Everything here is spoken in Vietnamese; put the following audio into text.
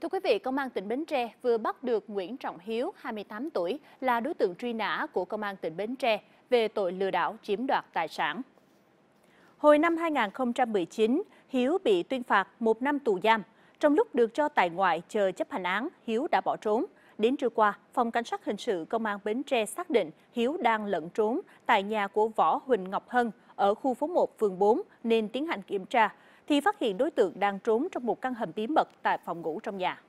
Thưa quý vị, Công an tỉnh Bến Tre vừa bắt được Nguyễn Trọng Hiếu, 28 tuổi, là đối tượng truy nã của Công an tỉnh Bến Tre về tội lừa đảo chiếm đoạt tài sản. Hồi năm 2019, Hiếu bị tuyên phạt một năm tù giam. Trong lúc được cho tại ngoại chờ chấp hành án, Hiếu đã bỏ trốn. Đến trưa qua, Phòng Cảnh sát Hình sự Công an Bến Tre xác định Hiếu đang lẫn trốn tại nhà của Võ Huỳnh Ngọc Hân ở khu phố 1, phường 4 nên tiến hành kiểm tra thì phát hiện đối tượng đang trốn trong một căn hầm bí mật tại phòng ngủ trong nhà